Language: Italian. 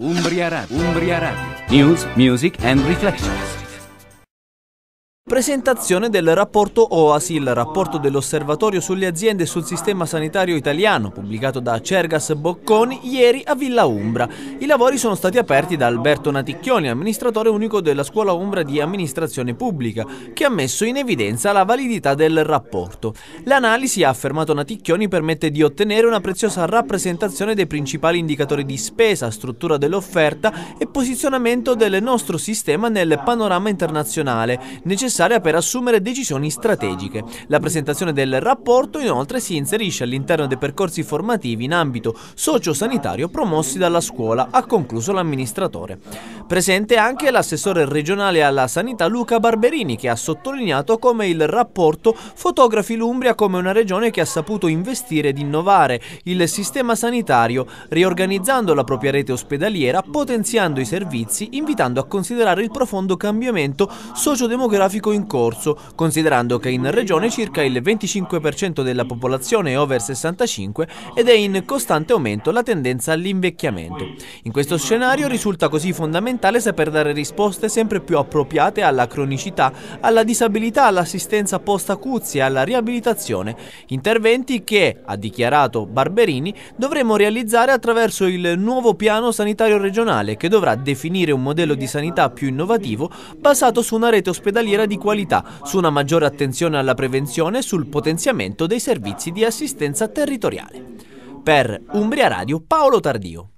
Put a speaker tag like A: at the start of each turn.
A: Umbria Radio. Umbria Radio. News, music and reflections. Presentazione del rapporto OASI, il rapporto dell'osservatorio sulle aziende e sul sistema sanitario italiano, pubblicato da Cergas Bocconi ieri a Villa Umbra. I lavori sono stati aperti da Alberto Naticchioni, amministratore unico della Scuola Umbra di Amministrazione Pubblica, che ha messo in evidenza la validità del rapporto. L'analisi, ha affermato Naticchioni, permette di ottenere una preziosa rappresentazione dei principali indicatori di spesa, struttura dell'offerta e posizionamento del nostro sistema nel panorama internazionale, necessario necessaria per assumere decisioni strategiche. La presentazione del rapporto inoltre si inserisce all'interno dei percorsi formativi in ambito sociosanitario promossi dalla scuola, ha concluso l'amministratore. Presente anche l'assessore regionale alla sanità Luca Barberini che ha sottolineato come il rapporto fotografi l'Umbria come una regione che ha saputo investire ed innovare il sistema sanitario, riorganizzando la propria rete ospedaliera, potenziando i servizi, invitando a considerare il profondo cambiamento sociodemografico pubblico in corso, considerando che in regione circa il 25% della popolazione è over 65 ed è in costante aumento la tendenza all'invecchiamento. In questo scenario risulta così fondamentale saper dare risposte sempre più appropriate alla cronicità, alla disabilità, all'assistenza post-acuzia e alla riabilitazione, interventi che, ha dichiarato Barberini, dovremo realizzare attraverso il nuovo piano sanitario regionale che dovrà definire un modello di sanità più innovativo basato su una rete ospedaliera di qualità, su una maggiore attenzione alla prevenzione e sul potenziamento dei servizi di assistenza territoriale. Per Umbria Radio, Paolo Tardio.